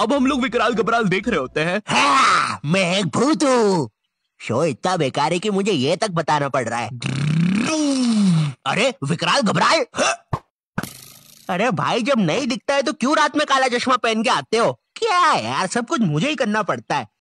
अब हम लोग विकराल गबराल देख रहे होते हैं हाँ, मैं एक भूत हूँ शो इतना बेकार है कि मुझे ये तक बताना पड़ रहा है अरे विकराल घबराल अरे भाई जब नहीं दिखता है तो क्यों रात में काला चश्मा पहन के आते हो क्या यार सब कुछ मुझे ही करना पड़ता है